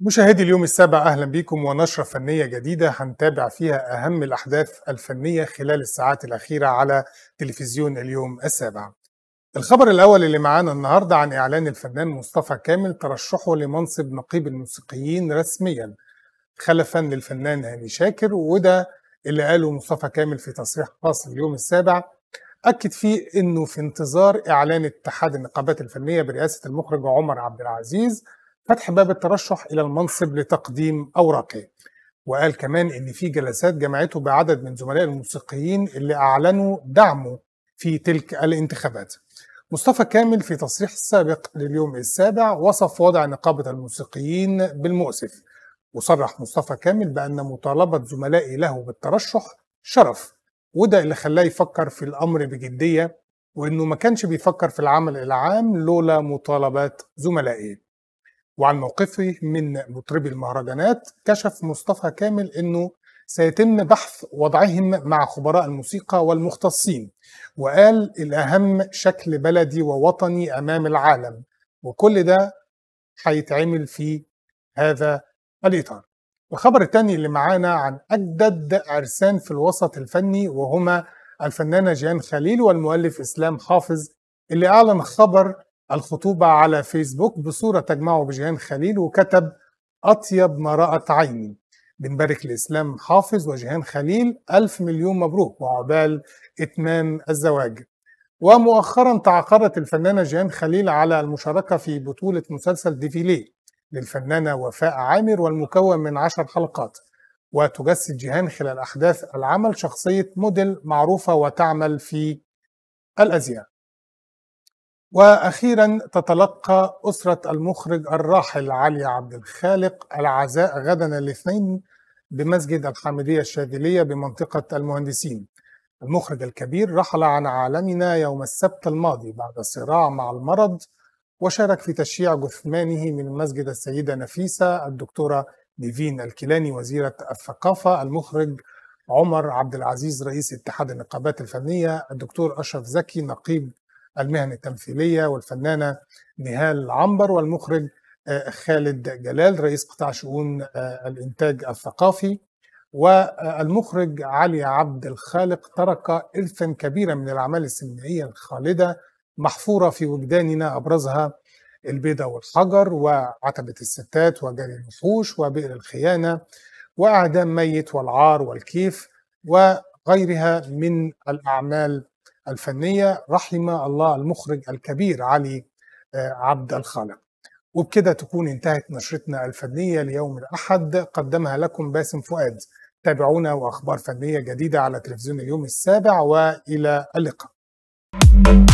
مشاهدي اليوم السابع اهلا بكم ونشره فنيه جديده هنتابع فيها اهم الاحداث الفنيه خلال الساعات الاخيره على تلفزيون اليوم السابع. الخبر الاول اللي معانا النهارده عن اعلان الفنان مصطفى كامل ترشحه لمنصب نقيب الموسيقيين رسميا خلفا للفنان هاني شاكر وده اللي قاله مصطفى كامل في تصريح خاص اليوم السابع أكد فيه أنه في انتظار إعلان اتحاد النقابات الفنية برئاسة المخرج عمر عبد العزيز فتح باب الترشح إلى المنصب لتقديم أوراقه وقال كمان إن في جلسات جمعته بعدد من زملاء الموسيقيين اللي أعلنوا دعمه في تلك الانتخابات مصطفى كامل في تصريح السابق لليوم السابع وصف وضع نقابة الموسيقيين بالمؤسف وصرح مصطفى كامل بأن مطالبة زملائي له بالترشح شرف وده اللي خلاه يفكر في الأمر بجدية وإنه ما كانش بيفكر في العمل العام لولا مطالبات زملائه وعن موقفه من مطربي المهرجانات كشف مصطفى كامل إنه سيتم بحث وضعهم مع خبراء الموسيقى والمختصين وقال الأهم شكل بلدي ووطني أمام العالم وكل ده هيتعمل في هذا الإطار الخبر الثاني اللي معانا عن أجدد عرسان في الوسط الفني وهما الفنانة جيان خليل والمؤلف إسلام حافظ اللي أعلن خبر الخطوبة على فيسبوك بصورة تجمعه بجيان خليل وكتب أطيب ما رأت عيني بنبارك لإسلام حافظ وجيهان خليل ألف مليون مبروك وعقبال إتمام الزواج ومؤخرا تعاقدت الفنانة جيهان خليل على المشاركة في بطولة مسلسل ديفيلي للفنانة وفاء عامر والمكون من عشر حلقات وتجسد جيهان خلال أحداث العمل شخصية موديل معروفة وتعمل في الأزياء وأخيرا تتلقى أسرة المخرج الراحل علي عبد الخالق العزاء غدا الاثنين بمسجد الحامدية الشاذلية بمنطقة المهندسين المخرج الكبير رحل عن عالمنا يوم السبت الماضي بعد صراع مع المرض وشارك في تشييع جثمانه من مسجد السيدة نفيسة الدكتورة نيفين الكيلاني وزيرة الثقافة المخرج عمر عبد العزيز رئيس اتحاد النقابات الفنية الدكتور أشرف زكي نقيب المهن التمثيلية والفنانة نهال عنبر والمخرج آه، خالد جلال رئيس قطاع شؤون آه، الإنتاج الثقافي والمخرج علي عبد الخالق ترك إرثا كبيرا من الأعمال السينمائية الخالدة محفوره في وجداننا ابرزها البيضة والحجر وعتبة الستات وجري الوحوش وبئر الخيانة وأعدام ميت والعار والكيف وغيرها من الأعمال الفنية رحم الله المخرج الكبير علي آه، عبد الخالق وبكده تكون انتهت نشرتنا الفنية ليوم الأحد قدمها لكم باسم فؤاد تابعونا وأخبار فنية جديدة على تلفزيون اليوم السابع وإلى اللقاء thank you